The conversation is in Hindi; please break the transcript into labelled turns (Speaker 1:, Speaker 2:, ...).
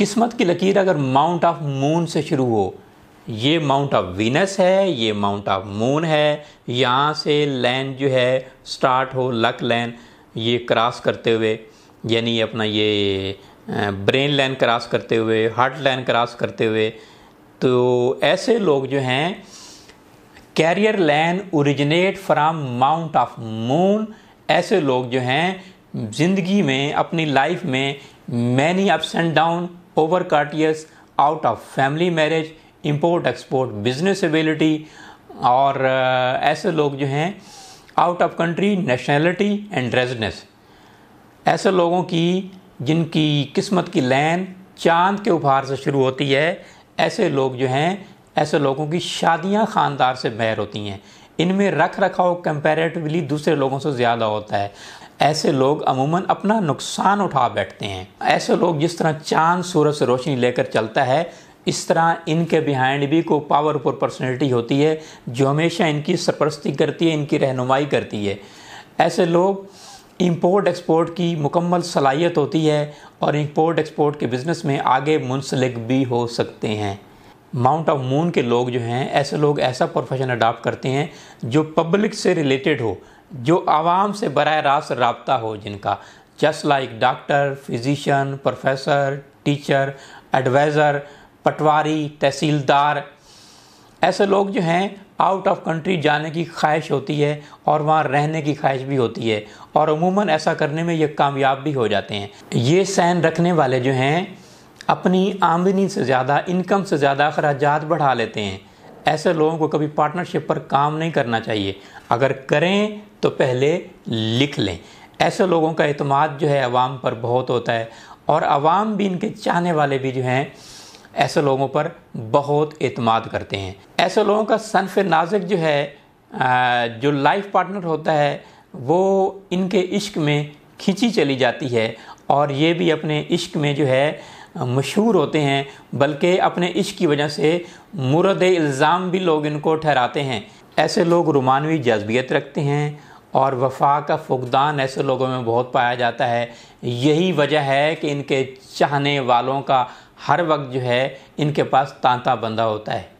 Speaker 1: किस्मत की लकीर अगर माउंट ऑफ मून से शुरू हो ये माउंट ऑफ वीनस है ये माउंट ऑफ मून है यहाँ से लैन जो है स्टार्ट हो लक लैन ये क्रॉस करते हुए यानी अपना ये ब्रेन लाइन क्रॉस करते हुए हार्ट लाइन क्रॉस करते हुए तो ऐसे लोग जो हैं career line originate from mount of moon ऐसे लोग जो हैं ज़िंदगी में अपनी लाइफ में many ups and down over कार्टियस out of family marriage import export business ability और uh, ऐसे लोग जो हैं out of country nationality and रेजनेस ऐसे लोगों की जिनकी किस्मत की लैन चांद के उपहार से शुरू होती है ऐसे लोग जो हैं ऐसे लोगों की शादियां ख़ानदार से बहर होती हैं इनमें रख रखाव कंपेरेटिवली दूसरे लोगों से ज़्यादा होता है ऐसे लोग अमूमन अपना नुकसान उठा बैठते हैं ऐसे लोग जिस तरह चांद सूरज से रोशनी लेकर चलता है इस तरह इनके बिहाइंड भी को पावरफुल पर्सनैलिटी होती है जो हमेशा इनकी सरपरस्ती करती है इनकी रहनुमाई करती है ऐसे लोग इम्पोर्ट एक्सपोर्ट की मुकम्मल सलाहियत होती है और इम्पोर्ट एक्सपोर्ट के बिज़नेस में आगे मुंसलिक भी हो सकते हैं माउंट ऑफ मून के लोग जो हैं ऐसे लोग ऐसा प्रोफेशन अडाप्ट करते हैं जो पब्लिक से रिलेटेड हो जो आवाम से बर रास्त रबता हो जिनका just like doctor physician professor teacher adviser patwari tehsildar ऐसे लोग जो हैं आउट ऑफ कंट्री जाने की ख्वाहिश होती है और वहाँ रहने की ख्वाहिश भी होती है और अमूमन ऐसा करने में ये कामयाब भी हो जाते हैं ये सैन रखने वाले जो हैं अपनी आमदनी से ज़्यादा इनकम से ज़्यादा अखराज बढ़ा लेते हैं ऐसे लोगों को कभी पार्टनरशिप पर काम नहीं करना चाहिए अगर करें तो पहले लिख लें ऐसे लोगों का अतमाद जो है अवाम पर बहुत होता है और अवाम भी इनके चाहने वाले भी जो हैं ऐसे लोगों पर बहुत अतमाद करते हैं ऐसे लोगों का सनफ नाजक जो है जो लाइफ पार्टनर होता है वो इनके इश्क में खींची चली जाती है और ये भी अपने इश्क में जो है मशहूर होते हैं बल्कि अपने इश्क की वजह से मुरद इल्ज़ाम भी लोग इनको ठहराते हैं ऐसे लोग रोमानवी जज्बियत रखते हैं और वफा का फुकदान ऐसे लोगों में बहुत पाया जाता है यही वजह है कि इनके चाहने वालों का हर वक्त जो है इनके पास तांता बंदा होता है